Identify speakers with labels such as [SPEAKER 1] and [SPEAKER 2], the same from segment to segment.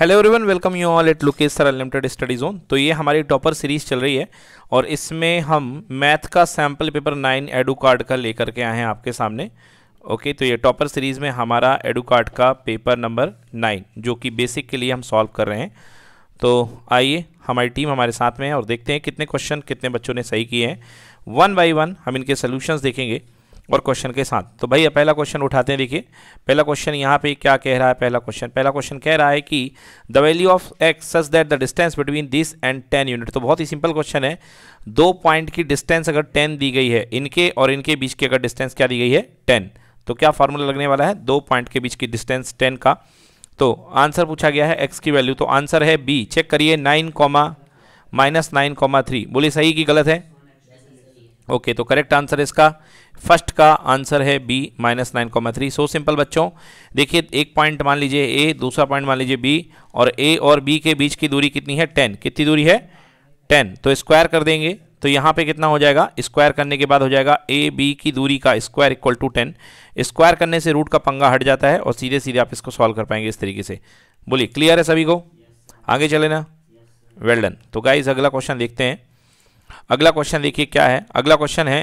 [SPEAKER 1] Hello everyone welcome you all at Lukesh sir unlimited study zone तो ये हमारी topper series चल रही है और इसमें हम मैथ का sample paper nine Educart का लेकर के आए हैं आपके सामने ओके तो ये टॉपर सीरीज़ में हमारा एडू कार्ड का पेपर नंबर नाइन जो कि बेसिक के लिए हम सॉल्व कर रहे हैं तो आइए हमारी टीम हमारे साथ में है और देखते हैं कितने क्वेश्चन कितने बच्चों ने सही किए हैं वन बाई वन हम इनके सोल्यूशंस देखेंगे और क्वेश्चन के साथ तो भैया पहला क्वेश्चन उठाते हैं देखिए पहला क्वेश्चन यहाँ पे क्या कह रहा है पहला क्वेश्चन पहला क्वेश्चन कह रहा है कि the value of x such that the distance between this and ten unit तो बहुत ही सिंपल क्वेश्चन है दो पॉइंट की डिस्टेंस अगर टेन दी गई है इनके और इनके बीच की अगर डिस्टेंस क्या दी गई है टेन तो क्या फॉर्मूला लगने वाला है दो पॉइंट के बीच की डिस्टेंस टेन का तो आंसर पूछा गया है एक्स की वैल्यू तो आंसर है बी चेक करिए nine comma minus nine comma three बोलिए सही कि गलत है ओके okay, तो करेक्ट आंसर इसका फर्स्ट का आंसर है B minus nine comma three so simple बच्चों देखिए एक पॉइंट मान लीजिए ए दूसरा पॉइंट मान लीजिए बी और ए और बी के बीच की दूरी कितनी है टेन कितनी दूरी है टेन तो स्क्वायर कर देंगे तो यहाँ पे कितना हो जाएगा स्क्वायर करने के बाद हो जाएगा ए बी की दूरी का square equal to ten square करने से रूट का पंगा हट जाता है और सीधे सीधे आप इसको सॉल्व कर पाएंगे इस तरीके से बोलिए क्लियर है सभी को आगे चले ना वेल डन तो गाइज अगला क्वेश्चन देखते हैं अगला क्वेश्चन देखिए क्या है अगला क्वेश्चन है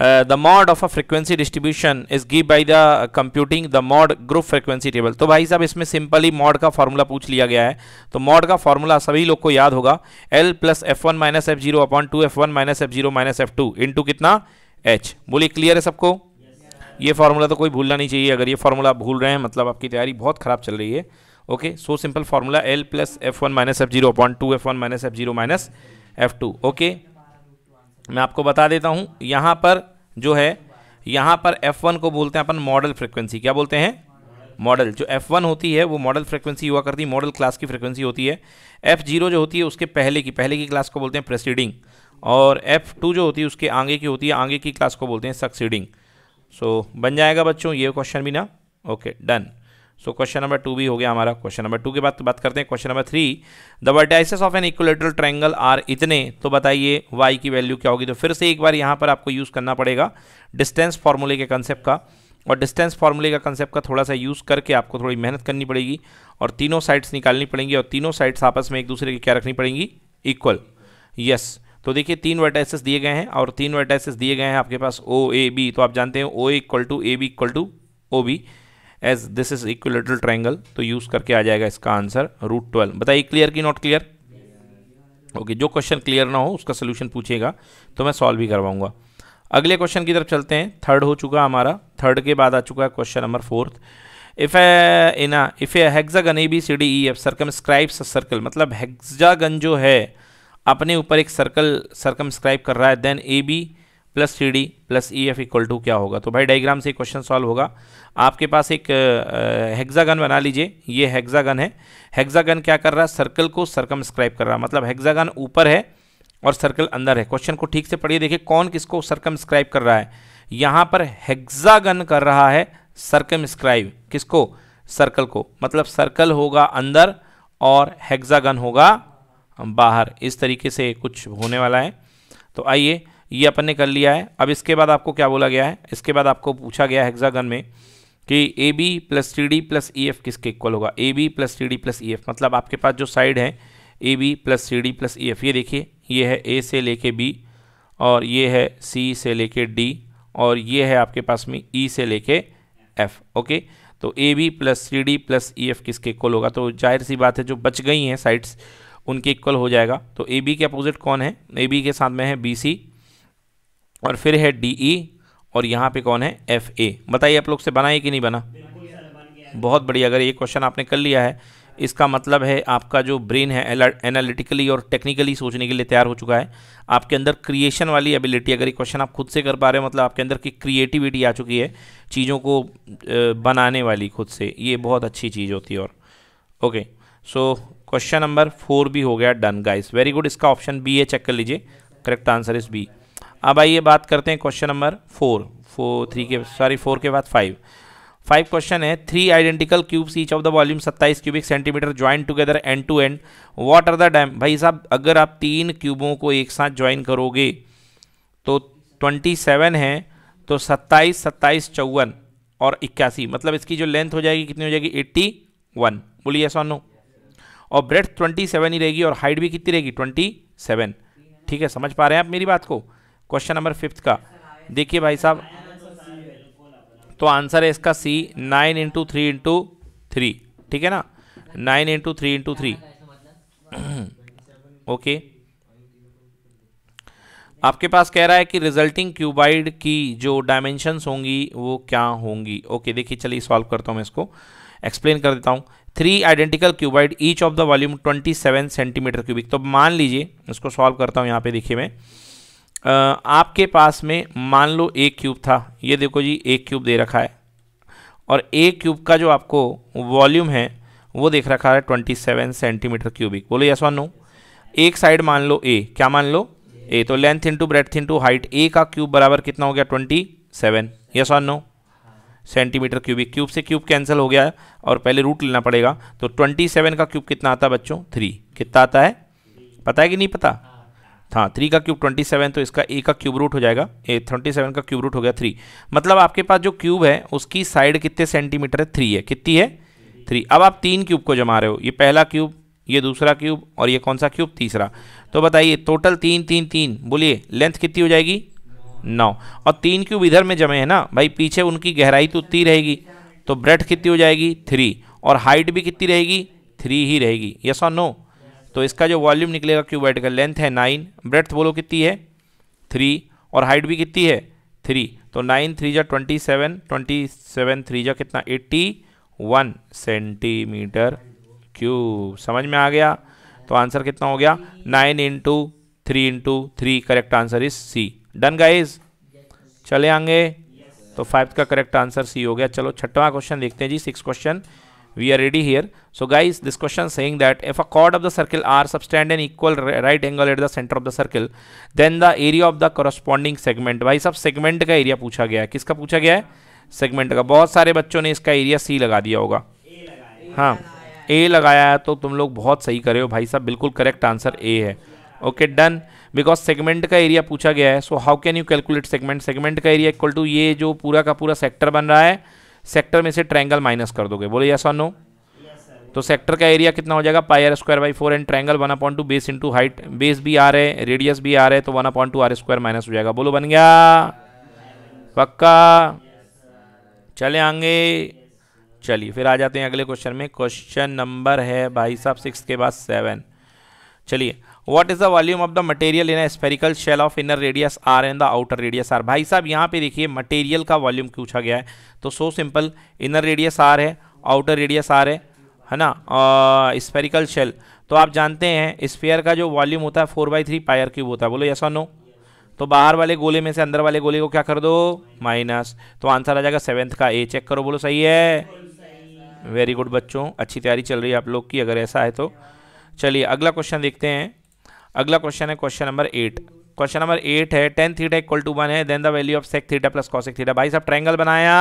[SPEAKER 1] the mode of a frequency distribution is give by the computing the mode group frequency table तो भाई साहब इसमें सिंपली मॉड का फॉर्मूला पूछ लिया गया है तो मॉड का फॉर्मूला सभी लोग को याद होगा L plus f one minus f zero upon two f one minus f zero minus f two into कितना एच बोलिए क्लियर है सबको ये फार्मूला तो कोई भूलना नहीं चाहिए अगर ये फार्मूला भूल रहे हैं मतलब आपकी तैयारी बहुत ख़राब चल रही है okay so simple formula L plus f one minus f zero upon two f one minus f zero minus f two okay मैं आपको बता देता हूँ यहाँ पर जो है यहाँ पर एफ वन को बोलते हैं अपन मॉडल फ्रिक्वेंसी क्या बोलते हैं मॉडल जो एफ वन होती है वो मॉडल फ्रिक्वेंसी हुआ करती है मॉडल क्लास की फ्रिक्वेंसी होती है एफ जीरो जो होती है उसके पहले की पहले की क्लास को बोलते हैं प्रेसिडिंग और एफ टू जो होती है उसके आगे की होती है आगे की क्लास को बोलते हैं सक्सीडिंग सो so, बन जाएगा बच्चों ये क्वेश्चन भी ना okay okay, done so question number two भी हो गया हमारा क्वेश्चन नंबर टू के बाद बात करते हैं question number three the vertices of an equilateral triangle are इतने तो बताइए वाई की वैल्यू क्या होगी तो फिर से एक बार यहाँ पर आपको यूज़ करना पड़ेगा डिस्टेंस फार्मूले के कंसेप्ट का और डिस्टेंस फार्मूले का कंसेप्ट का थोड़ा सा यूज़ करके आपको थोड़ी मेहनत करनी पड़ेगी और तीनों साइड्स निकालनी पड़ेंगी और तीनों साइड्स आपस में एक दूसरे की क्या रखनी पड़ेंगी इक्वल यस तो देखिए तीन वर्टाइसिस दिए गए हैं और तीन वर्टाइसिस दिए गए हैं आपके पास ओ ए बी तो आप जानते हैं O equal to A B equal to O B as this is equilateral triangle तो यूज़ करके आ जाएगा इसका आंसर रूट ट्वेल्व बताइए क्लियर की नॉट क्लियर ओके जो क्वेश्चन क्लियर ना हो उसका सोल्यूशन पूछेगा तो मैं सॉल्व भी करवाऊंगा अगले क्वेश्चन की तरफ चलते हैं थर्ड हो चुका हमारा थर्ड के बाद आ चुका है question number fourth if a in if a hexagon A B C D E F circumscribes circle मतलब हेक्सागन जो है अपने ऊपर एक सर्कल सर्कम स्क्राइब कर रहा है then A B plus C D plus E F equal to क्या होगा तो भाई डायग्राम से क्वेश्चन सॉल्व होगा आपके पास एक हेक्सागन बना लीजिए ये हेक्सागन है हेक्सागन क्या कर रहा है सर्कल को सरकमस्क्राइब कर रहा है मतलब हेक्सागन ऊपर है और सर्कल अंदर है क्वेश्चन को ठीक से पढ़िए देखिए कौन किसको सरकमस्क्राइब कर रहा है यहाँ पर हेक्सागन कर रहा है सरकमस्क्राइब किसको सर्कल को मतलब सर्कल होगा अंदर और हेक्सागन होगा बाहर इस तरीके से कुछ होने वाला है तो आइए ये अपन ने कर लिया है अब इसके बाद आपको क्या बोला गया है इसके बाद आपको पूछा गया एग्जागन में कि A B plus T D plus E F किसके इक्वल होगा A B plus T D plus E F मतलब आपके पास जो साइड है A B plus C D plus E F ये देखिए ये है ए से लेके बी और ये है सी से लेके डी और ये है आपके पास में ई e से लेके एफ ओके तो A B plus C D plus E F किसके इक्वल होगा तो जाहिर सी बात है जो बच गई हैं साइड्स उनके इक्वल हो जाएगा तो ए बी के अपोजिट कौन है ए बी के साथ में है बी सी और फिर है डी ई e, और यहाँ पे कौन है एफ ए बताइए आप लोग से बना है कि नहीं बना बहुत बढ़िया अगर ये क्वेश्चन आपने कर लिया है इसका मतलब है आपका जो ब्रेन है एनालिटिकली और टेक्निकली सोचने के लिए तैयार हो चुका है आपके अंदर क्रिएशन वाली एबिलिटी अगर ये क्वेश्चन आप खुद से कर पा रहे हो मतलब आपके अंदर की क्रिएटिविटी आ चुकी है चीज़ों को बनाने वाली खुद से ये बहुत अच्छी चीज़ होती है और okay so question number four भी हो गया डन गाइस वेरी गुड इसका ऑप्शन बी है चेक कर लीजिए करेक्ट आंसर इज़ बी अब आइए बात करते हैं question number four four three के सॉरी फोर के बाद फाइव फाइव क्वेश्चन है three identical cubes each of the volume सत्ताईस cubic centimetre join together end to end what are the dam भाई साहब अगर आप तीन क्यूबों को एक साथ ज्वाइन करोगे तो ट्वेंटी सेवन है तो सत्ताईस सत्ताईस चौवन और इक्यासी मतलब इसकी जो लेंथ हो जाएगी कितनी हो जाएगी एट्टी वन बोलिए सोनो और ब्रेथ सेवन ही रहेगी और हाइट भी कितनी रहेगी सेवन ठीक है समझ पा रहे हैं आप मेरी बात को क्वेश्चन नंबर फिफ्थ का देखिए भाई साहब तो आंसर है इसका C nine into three into three ठीक है ना nine into three into three okay आपके पास कह रहा है कि रिजल्टिंग क्यूबाइड की जो डायमेंशंस होंगी वो क्या होंगी ओके देखिए चलिए सॉल्व करता हूँ मैं इसको एक्सप्लेन कर देता हूँ three identical cuboid each of the volume twenty seven centimetre cubic तो मान लीजिए इसको सॉल्व करता हूँ यहाँ पे देखिए मैं आपके पास में मान लो एक क्यूब था ये देखो जी एक क्यूब दे रखा है और एक क्यूब का जो आपको वॉल्यूम है वो देख रखा है ट्वेंटी सेवन सेंटीमीटर क्यूबिक बोलो यस वन नो एक साइड मान लो ए क्या मान लो ए तो length into breadth into height A का क्यूब बराबर कितना हो गया ट्वेंटी सेवन यस और नो सेंटीमीटर क्यूबिक क्यूब से क्यूब कैंसिल हो गया और पहले रूट लेना पड़ेगा तो ट्वेंटी सेवन का क्यूब कितना आता है बच्चों थ्री कितना आता है पता है कि नहीं पता था हाँ, थ्री का क्यूब ट्वेंटी सेवन तो इसका ए का क्यूब रूट हो जाएगा ए ट्वेंटी सेवन का क्यूब रूट हो गया थ्री मतलब आपके पास जो क्यूब है उसकी साइड कितने सेंटीमीटर है थ्री है कितनी है थ्री अब आप तीन क्यूब को जमा रहे हो ये पहला क्यूब ये दूसरा क्यूब और ये कौन सा क्यूब तीसरा तो बताइए टोटल तीन तीन तीन बोलिए लेंथ कितनी हो जाएगी नौ और तीन क्यूब इधर में जमे हैं ना भाई पीछे उनकी गहराई तो उतनी रहेगी तो ब्रेथ कितनी हो जाएगी थ्री और हाइट भी कितनी रहेगी थ्री ही रहेगी यस और नो तो इसका जो वॉल्यूम निकलेगा क्यूबाइट का लेंथ है नाइन ब्रेथ बोलो कितनी है थ्री और हाइट भी कितनी है थ्री तो नाइन थ्री जा twenty seven twenty seven three जा कितना एट्टी वन सेंटीमीटर क्यूब समझ में आ गया तो आंसर कितना हो गया nine into three into three correct answer is C done guys चले आएंगे तो फाइव का करेक्ट आंसर सी हो गया चलो छठवां क्वेश्चन देखते हैं जी six question we are ready here so guys this question saying that if a chord of the circle r subtend an equal right angle at the center of the circle then the area of the corresponding segment भाई सब segment ka area pucha gaya hai kiska pucha gaya hai segment ka bahut sare bachcho ne iska area c laga diya hoga a lagaya ha a lagaya hai to tum log bahut sahi kar rahe ho bhai साहब bilkul correct answer a hai okay done because segment का area पूछा गया है so how can you calculate segment segment का area equal to ये जो पूरा का पूरा सेक्टर बन रहा है सेक्टर में से ट्रैंगल माइनस कर दोगे बोले यस और नो तो सेक्टर का एरिया कितना हो जाएगा pi r square by four and triangle one upon two base into height base भी आ रहे रेडियस भी आ रहे तो one upon two r square minus हो जाएगा बोलो बन गया पक्का चले आगे चलिए फिर आ जाते हैं अगले क्वेश्चन में क्वेश्चन नंबर है भाई साहब सिक्स के बाद सेवन चलिए what is the volume of the material in spherical shell of inner radius r and the outer radius R भाई साहब यहाँ पे देखिए मटेरियल का वॉल्यूम पूछा गया है तो so simple inner radius are है आउटर रेडियस आर है है ना स्पेरिकल शेल तो आप जानते हैं स्पेयर का जो वॉल्यूम होता है four by three pi r cube होता है बोलो यसा नो तो बाहर वाले गोले में से अंदर वाले गोले को क्या कर दो माइनस तो आंसर आ जाएगा सेवन्थ का ए चेक करो बोलो सही है वेरी गुड बच्चों अच्छी तैयारी चल रही है आप लोग की अगर ऐसा है तो चलिए अगला क्वेश्चन देखते हैं अगला क्वेश्चन है question number eight question number eight है tan theta equal to one है then the value of sec theta plus cosec theta भाई साहब ट्रायंगल बनाया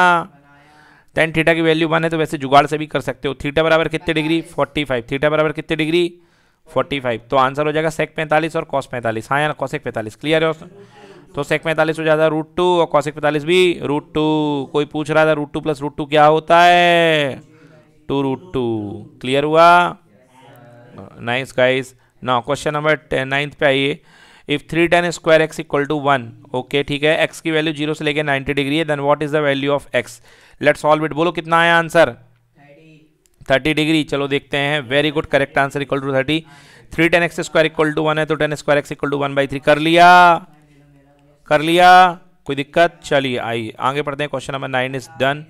[SPEAKER 1] टेन थीटा की वैल्यू वन है तो वैसे जुगाड़ से भी कर सकते हो थीटा बराबर कितने डिग्री फोर्टी फाइव थीटा बराबर कितने डिग्री फोर्टी फाइव तो आंसर हो जाएगा सेक पैंतालीस और कॉस पैंतालीस हाँ यार कॉसेक पैंतालीस क्लियर है तो सेक पैंतालीस हो जाता है रूट टू और कॉसेक पैंतालीस भी रूट टू कोई पूछ रहा था root two plus root two क्या होता है टू रूट टू क्लियर हुआ नाइस गाइस ना क्वेश्चन नंबर नाइन्थ पे आइए if three tan square x equal to one okay ठीक है एक्स की वैल्यू जीरो से लेके नाइन्टी डिग्री है then what is the value of x let solve it बोलो कितना आया आंसर थर्टी डिग्री चलो देखते हैं very good correct answer equal to thirty three tan x square equal to one है तो tan square x equal to one by three कर लिया कर लिया कोई दिक्कत चलिए आइए आगे पढ़ते हैं question number nine is done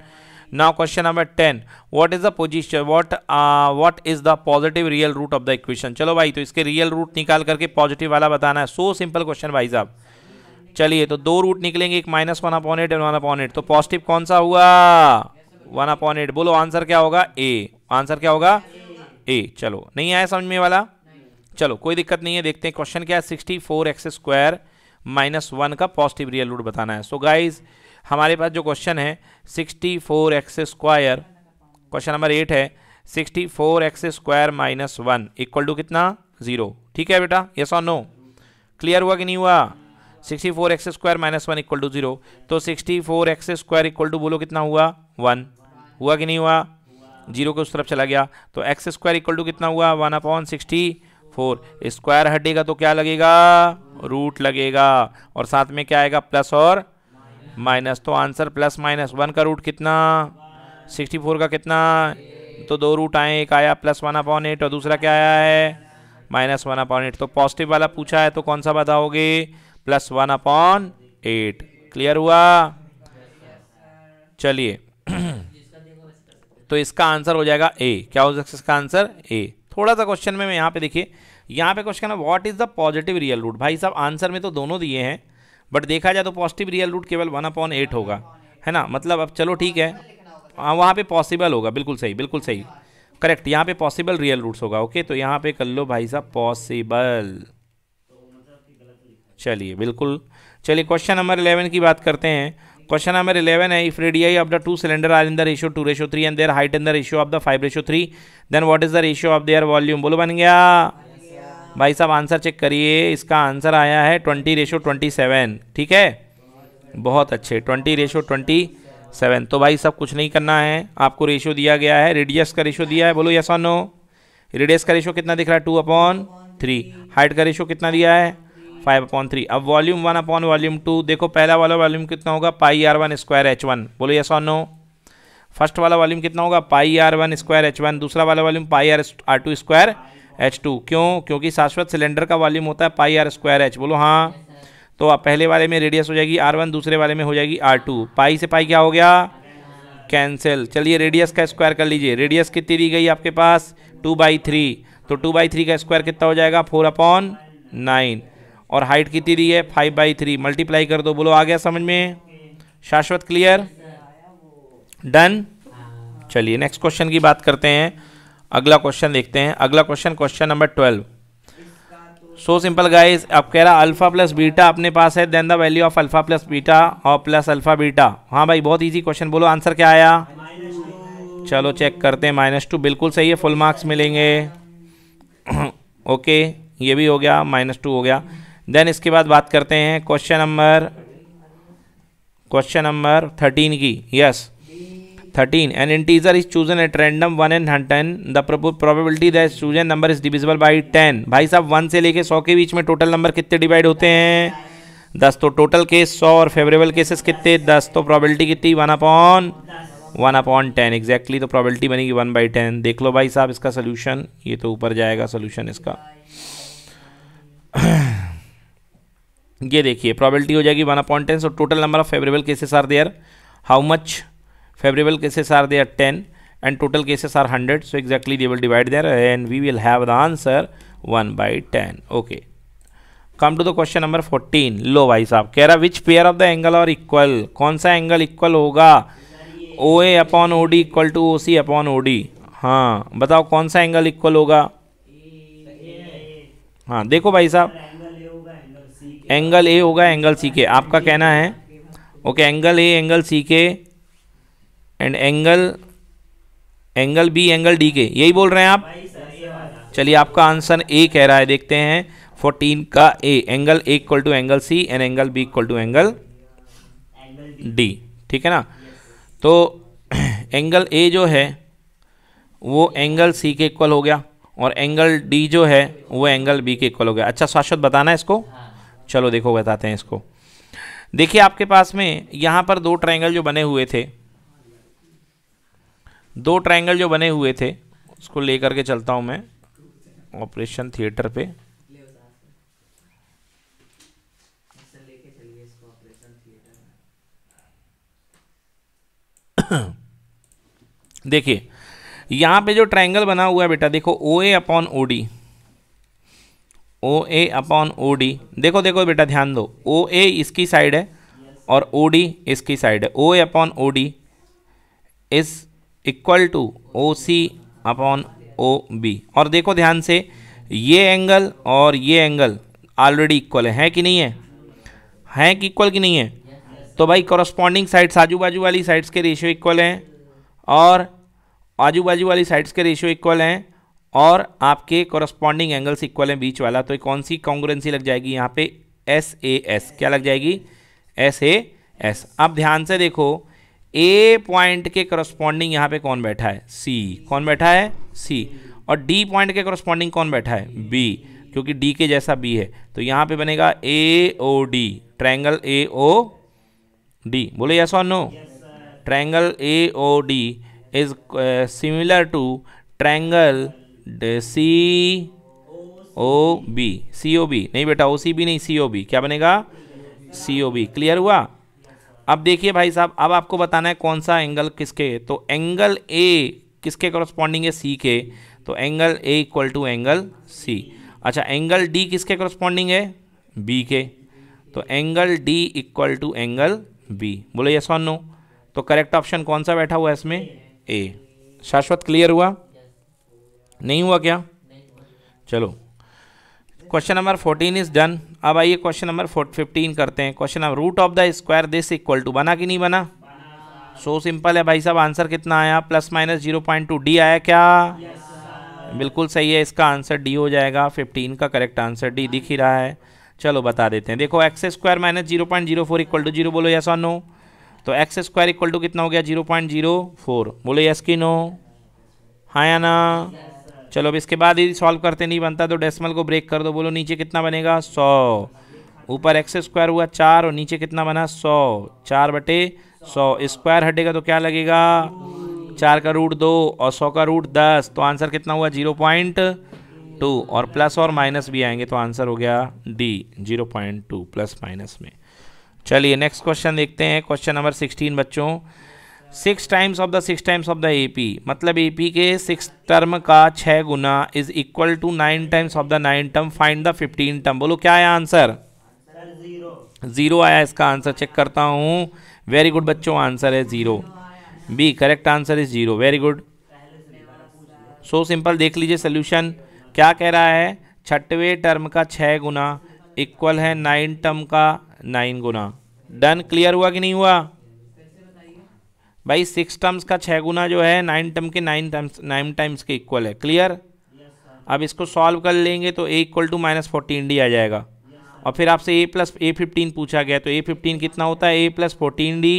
[SPEAKER 1] now question number 10 what is the position what uh, what the the positive real root of the चलो भाई तो इसके रियल रूट निकाल करके पॉजिटिव वाला बताना है सो सिंपल क्वेश्चन भाई साहब चलिए तो दो रूट निकलेंगे एक minus one upon eight one upon eight तो पॉजिटिव कौन सा हुआ वन अपॉन एट बोलो आंसर क्या होगा ए आंसर क्या होगा ए चलो नहीं आया समझ में वाला चलो कोई दिक्कत नहीं है देखते हैं क्वेश्चन क्या है sixty four x square minus one का पॉजिटिव रियल रूट बताना है सो so गाइज़ हमारे पास जो क्वेश्चन है sixty four x square question number eight है sixty four x square minus one equal to कितना जीरो ठीक है बेटा यस और नो क्लियर हुआ कि नहीं हुआ sixty four x square minus one equal to zero तो sixty four x square equal to बोलो कितना हुआ वन हुआ कि नहीं हुआ जीरो के उस तरफ चला गया तो एक्स स्क्वायर इक्वल टू कितना हुआ one upon sixty four square हटेगा तो क्या लगेगा रूट लगेगा और साथ में क्या आएगा प्लस और माइनस तो आंसर प्लस माइनस वन का रूट कितना सिक्सटी फोर का कितना तो दो रूट आए एक आया प्लस वन अपॉन एट और दूसरा क्या आया है माइनस वन अपॉन एट तो पॉजिटिव वाला पूछा है तो कौन सा बताओगे plus one upon eight clear हुआ चलिए तो इसका आंसर हो जाएगा ए क्या हो सकता है इसका आंसर ए थोड़ा सा क्वेश्चन में यहाँ पे देखिए यहाँ पे क्वेश्चन है what is the positive real root भाई साहब आंसर में तो दोनों दिए हैं बट देखा जाए तो पॉजिटिव रियल रूट केवल वन अपॉन एट होगा है ना मतलब अब चलो ठीक है हाँ, वहाँ पे पॉसिबल होगा बिल्कुल सही बिल्कुल सही करेक्ट यहाँ पे पॉसिबल रियल रूट्स होगा ओके तो यहाँ पे कर लो भाई साहब पॉसिबल चलिए बिल्कुल चलिए क्वेश्चन नंबर इलेवन की बात करते हैं क्वेश्चन नंबर इलेवन है if radii of the two cylinder are in the ratio two ratio three and their height in the ratio of the five ratio three then what is the ratio of their volume बोलो बन गया भाई साहब answer check करिए इसका answer आया है twenty ratio twenty seven ठीक है बहुत अच्छे ट्वेंटी रेशो ट्वेंटी सेवन तो भाई सब कुछ नहीं करना है आपको रेशो दिया गया है रेडियस का रेशो दिया है बोलो यस और नो रेडियस का रेशो कितना दिख रहा है टू अपॉन थ्री हाइट का रेशो कितना दिया है फाइव अपॉन थ्री अब volume one upon volume two देखो पहला वाला वॉल्यूम कितना होगा pi r one square h one बोलो यस और नो फर्स्ट वाला वॉल्यूम कितना होगा pi r one square h one दूसरा वाला volume pi r r two square h two क्यों क्योंकि शाश्वत सिलेंडर का वॉल्यूम होता है पाई आर स्क्वायर एच बोलो हाँ तो आप पहले वाले में रेडियस हो जाएगी आर वन दूसरे वाले में हो जाएगी आर टू पाई से पाई क्या हो गया कैंसिल चलिए रेडियस का स्क्वायर कर लीजिए रेडियस कितनी दी गई आपके पास टू बाई थ्री तो टू बाई थ्री का स्क्वायर कितना हो जाएगा फोर अपॉन नाइन और हाइट कितनी दी है फाइव बाई थ्री मल्टीप्लाई कर दो बोलो आ गया समझ में शाश्वत क्लियर डन चलिए नेक्स्ट क्वेश्चन की बात करते हैं अगला क्वेश्चन देखते हैं अगला question question number twelve so simple guys अब कह रहा अल्फा प्लस बीटा अपने पास है then the value of alpha plus beta और प्लस अल्फा बीटा हाँ भाई बहुत इजी क्वेश्चन बोलो आंसर क्या आया चलो चेक करते हैं माइनस टू बिल्कुल सही है फुल मार्क्स मिलेंगे ओके ये भी हो गया माइनस टू हो गया देन इसके बाद बात करते हैं question number question number thirteen की yes yes. 13 an integer is chosen at random 1 and ten the probability that chosen number is divisible by 10 भाई साहब वन से लेके सौ के बीच में टोटल नंबर कितने डिवाइड होते हैं 10 तो टोटल केस सौ और फेवरेबल केसेस कितने 10 तो प्रोबेबिलिटी कितनी one upon one upon ten exactly तो प्रोबेबिलिटी बनेगी वन बाई टेन देख लो भाई साहब इसका सोल्यूशन ये तो ऊपर जाएगा सोल्यूशन इसका ये देखिए प्रोबेबिलिटी हो जाएगी one upon ten so total number of favourable cases are there how much favourable cases are there 10 and total cases are 100 so exactly they divide divide there we will have the answer one by ten okay come to the question number fourteen लो भाई साहब कह रहा which pair of the angle are equal कौन सा angle equal होगा O A upon O D equal to O C upon O D हाँ बताओ कौन सा एंगल इक्वल होगा हाँ देखो भाई साहब एंगल ए होगा एंगल सी के आपका कहना है okay angle A angle C के and angle angle B angle D के यही बोल रहे हैं आप चलिए आपका आंसर ए कह रहा है देखते हैं फोर्टीन का A angle A equal to angle C and angle B equal to angle D ठीक है ना तो एंगल ए जो है वो एंगल सी के इक्वल हो गया और एंगल डी जो है वो एंगल बी के इक्वल हो गया अच्छा शाश्वत बताना है इसको चलो देखो बताते हैं इसको देखिए आपके पास में यहाँ पर दो ट्रायंगल जो बने हुए थे दो ट्रायंगल जो बने हुए थे उसको लेकर के चलता हूं मैं ऑपरेशन थिएटर पे देखिए यहां पे जो ट्रायंगल बना हुआ है बेटा देखो O A upon O D O A upon O D देखो देखो बेटा ध्यान दो ओ ए इसकी साइड है और ओ डी इसकी साइड है O A upon O D इस equal to O C upon O B और देखो ध्यान से ये एंगल और ये एंगल ऑलरेडी इक्वल है, है कि नहीं है हैं कि इक्वल कि नहीं है तो भाई कॉरस्पॉन्डिंग साइड्स आजू बाजू वाली साइड्स के रेशियो इक्वल हैं और आजू बाजू वाली साइड्स के रेशियो इक्वल हैं और आपके कॉरस्पॉन्डिंग एंगल्स इक्वल हैं बीच वाला तो कौन सी कॉन्ग्रेंसी लग जाएगी यहाँ पे एस ए एस क्या लग जाएगी एस ए एस अब ध्यान से देखो ए पॉइंट के करस्पॉन्डिंग यहाँ पे कौन बैठा है सी कौन बैठा है सी और डी पॉइंट के करस्पॉन्डिंग कौन बैठा है बी क्योंकि डी के जैसा बी है तो यहाँ पे बनेगा A O D triangle A O D बोले यस और no triangle A O D is similar to triangle C O B C O B नहीं बेटा ओ सी बी नहीं सी ओ बी क्या बनेगा सी ओ बी क्लियर हुआ अब देखिए भाई साहब अब आपको बताना है कौन सा एंगल किसके तो एंगल ए किसके कॉरस्पॉन्डिंग है सी के तो angle A equal to angle C अच्छा एंगल डी किसके कॉरस्पॉन्डिंग है बी के तो angle D equal to angle B बोले यस ऑन नो तो करेक्ट ऑप्शन कौन सा बैठा हुआ है इसमें ए शाश्वत क्लियर हुआ नहीं हुआ क्या चलो question number fourteen is done अब आइए क्वेश्चन नंबर फिफ्टीन करते हैं question number root of the square this equal to बना कि नहीं बना सो so, सिंपल है भाई साहब आंसर कितना आया plus minus zero point two D आया क्या yes, बिल्कुल सही है इसका आंसर डी हो जाएगा फिफ्टीन का करेक्ट आंसर डी दिख ही रहा है चलो बता देते हैं देखो x square minus zero point zero four equal to zero बोलो यस और नो तो एक्स स्क्वायर इक्वल टू कितना हो गया जीरो पॉइंट जीरो फोर बोलो यस की नो हाँ या ना yes. चलो अब इसके बाद यदि सॉल्व करते नहीं बनता तो डेसिमल को ब्रेक कर दो बोलो नीचे कितना बनेगा सौ ऊपर एक्स स्क्वायर हुआ चार और नीचे कितना बना सौ चार बटे सौ स्क्वायर हटेगा तो क्या लगेगा चार का रूट दो और सौ का रूट दस तो आंसर कितना हुआ जीरो पॉइंट टू और प्लस और माइनस भी आएंगे तो आंसर हो गया D zero point two plus minus में चलिए नेक्स्ट क्वेश्चन देखते हैं क्वेश्चन नंबर सिक्सटीन बच्चों six times of the six times of the AP मतलब एपी के सिक्स टर्म का छः गुना is equal to nine times of the nine term find the fifteen term बोलो क्या आया आंसर ज़ीरो आया इसका आंसर चेक करता हूँ वेरी गुड बच्चों आंसर है zero B correct answer is zero very good so simple देख लीजिए सोल्यूशन क्या कह रहा है छठवें टर्म का छः गुना इक्वल है नाइन टर्म का नाइन गुना डन क्लियर हुआ कि नहीं हुआ भाई सिक्स टर्म्स का छः गुना जो है नाइन टर्म के नाइन टर्म्स नाइन टाइम्स के इक्वल है क्लियर yes, अब इसको सॉल्व कर लेंगे तो A equal to minus fourteen D आ जाएगा yes, और फिर आपसे ए प्लस ए फिफ्टीन पूछा गया तो ए फिफ्टीन कितना होता है ए प्लस फोर्टीन डी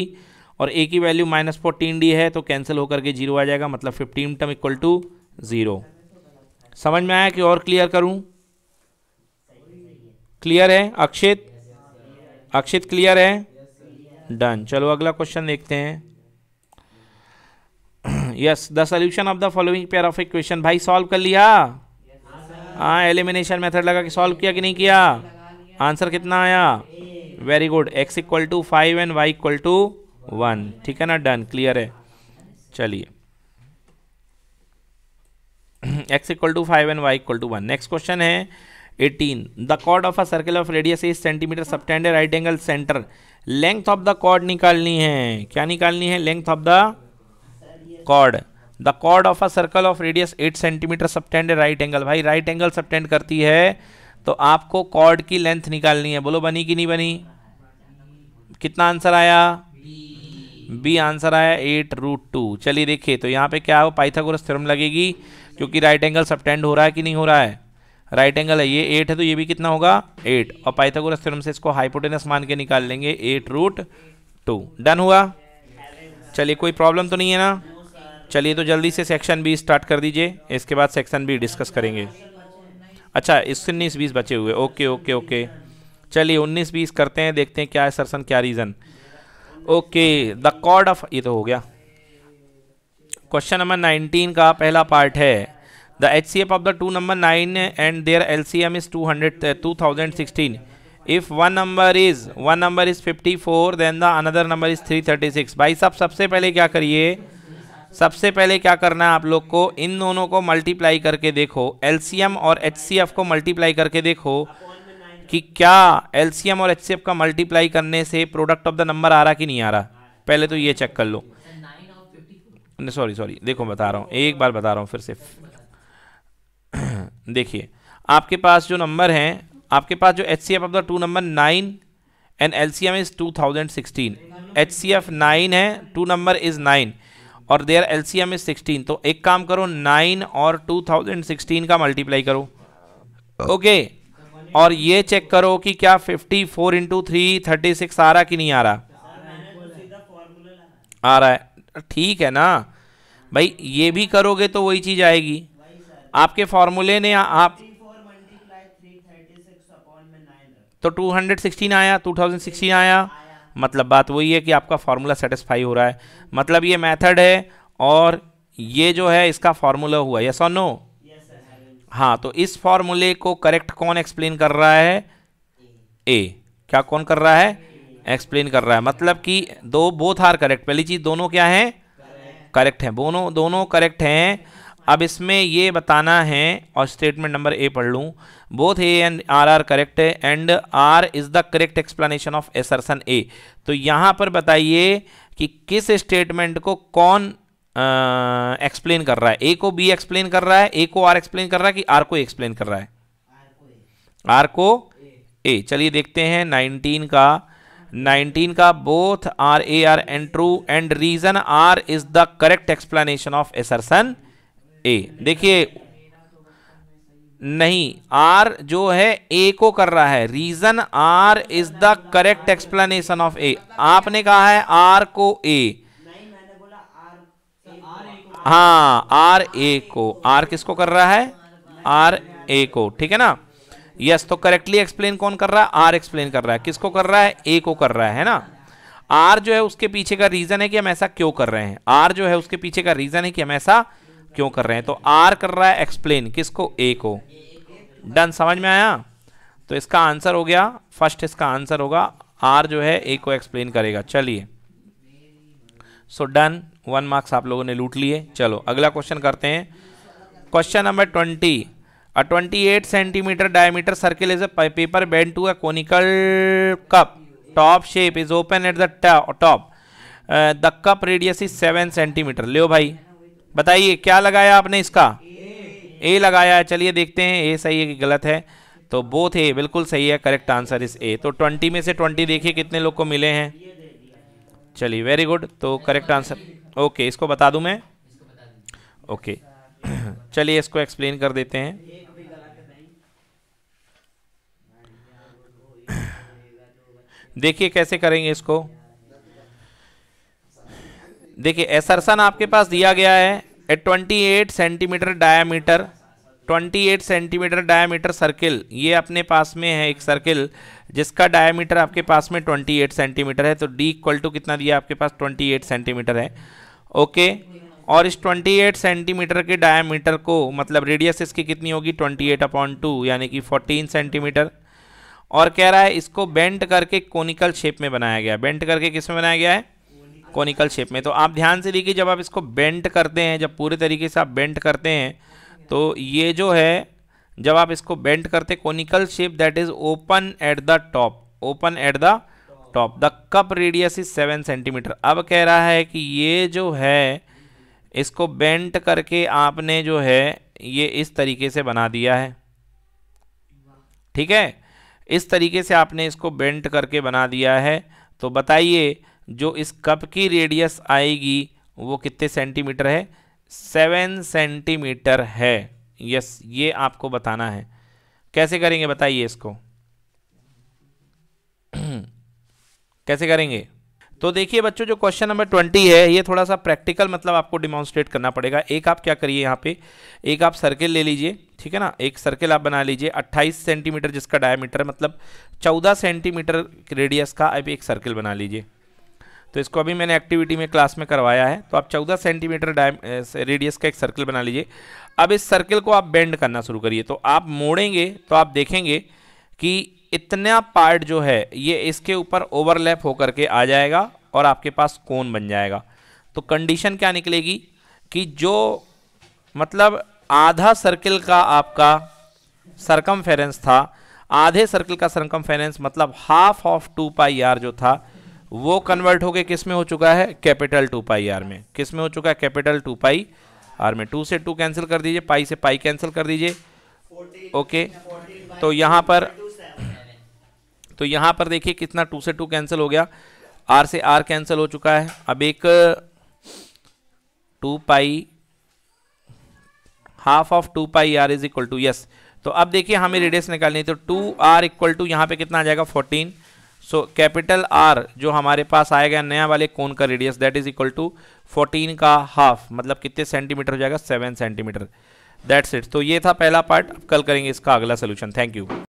[SPEAKER 1] और ए की वैल्यू माइनस फोर्टीन डी है तो कैंसिल होकर के जीरो आ जाएगा मतलब fifteen term equal to zero समझ में आया कि और क्लियर करूँ क्लियर है अक्षित अक्षित क्लियर है डन चलो अगला क्वेश्चन देखते हैं yes the solution of the following pair of equation भाई सॉल्व कर लिया हाँ एलिमिनेशन मेथड लगा के सॉल्व किया कि नहीं किया आंसर कितना आया very good x equal to five and y equal to one ठीक है ना डन क्लियर है चलिए x equal to five and y equal to one next question है eighteen the chord of a circle of radius is centimetre subtend right angle centre length of the chord निकालनी है क्या निकालनी है length of the chord the chord of a circle of radius eight centimetre subtend right angle भाई right angle subtend करती है तो आपको कॉर्ड की लेंथ निकालनी है बोलो बनी कि नहीं बनी कितना आंसर आया बी आंसर आया एट रूट टू चलिए देखिए तो यहाँ पे क्या हो पाइथागोरस थ्योरम लगेगी क्योंकि राइट एंगल सबटेंड हो रहा है कि नहीं हो रहा है राइट एंगल है ये एट है तो ये भी कितना होगा एट और पाइथागोरस थ्योरम से इसको हाइपोटेनस मान के निकाल लेंगे एट रूट टू डन हुआ चलिए कोई प्रॉब्लम तो नहीं है ना चलिए तो जल्दी से सेक्शन बी स्टार्ट कर दीजिए इसके बाद सेक्शन बी डिस्कस करेंगे अच्छा इस उन्नीस बीस बचे हुए ओके ओके ओके चलिए उन्नीस बीस करते हैं देखते हैं क्या है सरसन क्या रीज़न ओके द कॉड ऑफ ये तो हो गया क्वेश्चन नंबर नाइनटीन का पहला पार्ट है the H C F of the two number nine and their L C M is two hundred two thousand sixteen if one number is one number is fifty four then the another number is three thirty six भाई साहब सबसे पहले क्या करिए सबसे पहले क्या करना है आप लोग को इन दोनों को मल्टीप्लाई करके देखो एल और एच को मल्टीप्लाई करके देखो कि क्या एल और एच का मल्टीप्लाई करने से प्रोडक्ट ऑफ द नंबर आ रहा कि नहीं आ रहा पहले तो ये चेक कर लो सॉरी सॉरी देखो बता रहा हूँ एक बार बता रहा हूँ फिर से देखिए आपके पास जो नंबर हैं आपके पास जो H C F of the two number nine and L C M is two thousand sixteen H C F nine है टू नंबर इज़ नाइन और देयर सी इज सिक्सटीन तो एक काम करो नाइन और टू थाउजेंड सिक्सटीन का multiply करो okay हाँ। okay. और ये चेक करो कि क्या fifty four into three thirty six आ रहा कि नहीं आ रहा आ रहा है ठीक है ना भाई ये भी करोगे तो वही चीज़ आएगी आपके फॉर्मूले ने आप तो टू हंड्रेड सिक्सटीन आया टू थाउजेंड सिक्सटीन आया मतलब बात वही है कि आपका फार्मूला सेटिस्फाई हो रहा है मतलब ये मेथड है और ये जो है इसका फार्मूला हुआ यस और नो हाँ तो इस फार्मूले को करेक्ट कौन एक्सप्लेन कर रहा है ए क्या कौन कर रहा है एक्सप्लेन कर रहा है मतलब कि दो बोथ आर करेक्ट पहली चीज़ दोनों क्या हैं करेक्ट हैं दोनों दोनों करेक्ट हैं अब इसमें ये बताना है और स्टेटमेंट नंबर ए पढ़ लूँ both A and R R correct है and R is the correct explanation of assertion A तो यहाँ पर बताइए कि किस स्टेटमेंट को कौन एक्सप्लेन कर रहा है ए को बी एक्सप्लेन कर रहा है ए को आर एक्सप्लेन कर रहा है कि आर को एक्सप्लेन कर रहा है आर को ए चलिए देखते हैं नाइनटीन का 19 का both R A R and true and reason R is the correct explanation of assertion A A देखिए नहीं आर जो है ए को कर रहा है reason R is the correct explanation of A आपने कहा है आर को ए हाँ आर ए को आर किसको कर रहा है आर ए को ठीक है ना यस yes, तो करेक्टली एक्सप्लेन कौन कर रहा है आर एक्सप्लेन कर रहा है किसको कर रहा है ए को कर रहा है ना आर जो है उसके पीछे का रीजन है कि हम ऐसा क्यों कर रहे हैं आर जो है उसके पीछे का रीजन है कि हम ऐसा क्यों कर रहे हैं तो आर कर रहा है एक्सप्लेन किसको ए को डन समझ में आया तो इसका आंसर हो गया फर्स्ट इसका आंसर होगा आर जो है ए को एक्सप्लेन करेगा चलिए सो डन वन मार्क्स आप लोगों ने लूट लिए चलो अगला क्वेश्चन करते हैं question number twenty uh twenty eight centimetre diameter circle is a paper bend to a conical cup top shape is open at the top the cup radius is seven centimetre लियो भाई बताइए क्या लगाया आपने इसका ए लगाया है चलिए देखते हैं ए सही है कि गलत है तो बोथ ए बिल्कुल सही है करेक्ट आंसर इस ए तो ट्वेंटी में से ट्वेंटी देखिए कितने लोग को मिले हैं चलिए वेरी गुड तो करेक्ट आंसर ओके इसको बता दूं मैं ओके चलिए इसको एक्सप्लेन कर देते हैं देखिए कैसे करेंगे इसको देखिए एसरसन आपके पास दिया गया है twenty 28 centimetre diameter 28 centimetre diameter circle ये अपने पास में है एक सर्किल जिसका डायामीटर आपके पास में 28 सेंटीमीटर है तो डी इक्वल टू कितना दिया आपके पास 28 सेंटीमीटर है ओके और इस 28 सेंटीमीटर के डायामीटर को मतलब रेडियस इसकी कितनी होगी 28 एट अपॉन टू यानी कि 14 सेंटीमीटर और कह रहा है इसको बेंट करके कोनिकल शेप में बनाया गया बेंट करके किस में बनाया गया है कॉनिकल शेप में तो आप ध्यान से देखिए जब आप इसको बेंट करते हैं जब पूरे तरीके से आप बेंट करते हैं तो ये जो है जब आप इसको बेंट करते conical shape that is open at the top open at the top the cup radius is seven centimetre अब कह रहा है कि ये जो है इसको बेंट करके आपने जो है ये इस तरीके से बना दिया है ठीक है इस तरीके से आपने इसको बेंट करके बना दिया है तो बताइए जो इस कप की रेडियस आएगी वो कितने सेंटीमीटर है सेवन सेंटीमीटर है यस ये आपको बताना है कैसे करेंगे बताइए इसको कैसे करेंगे तो देखिए बच्चों जो क्वेश्चन नंबर ट्वेंटी है ये थोड़ा सा प्रैक्टिकल मतलब आपको डिमॉन्स्ट्रेट करना पड़ेगा एक आप क्या करिए यहाँ पे एक आप सर्किल ले लीजिए ठीक है ना एक सर्किल आप बना लीजिए 28 सेंटीमीटर जिसका डायमीटर मतलब 14 सेंटीमीटर रेडियस का आप एक सर्किल बना लीजिए तो इसको अभी मैंने एक्टिविटी में क्लास में करवाया है तो आप 14 सेंटीमीटर डाय रेडियस का एक सर्कल बना लीजिए अब इस सर्कल को आप बेंड करना शुरू करिए तो आप मोड़ेंगे तो आप देखेंगे कि इतना पार्ट जो है ये इसके ऊपर ओवरलैप होकर के आ जाएगा और आपके पास कोन बन जाएगा तो कंडीशन क्या निकलेगी कि जो मतलब आधा सर्कल का आपका सरकम था आधे सर्कल का सरकम मतलब half of two pi r जो था वो कन्वर्ट गए किस में हो चुका है कैपिटल टू पाई आर में किस में हो चुका है कैपिटल टू पाई आर में टू से टू कैंसिल कर दीजिए पाई से पाई कैंसिल कर दीजिए ओके तो यहाँ पर तो यहाँ पर देखिए कितना टू से टू कैंसिल हो गया आर से आर कैंसिल हो चुका है अब एक two pi half of two pi r is equal to yes तो अब देखिए हमें रेडियस निकालनी है तो टू आर इक्वल टू यहाँ पर कितना आ जाएगा फोर्टीन सो कैपिटल आर जो हमारे पास आएगा नया वाले कोन का radius that is equal to 14 का हाफ मतलब कितने सेंटीमीटर हो जाएगा 7 सेंटीमीटर दैट्स इट तो ये था पहला पार्ट अब कल करेंगे इसका अगला सोल्यूशन थैंक यू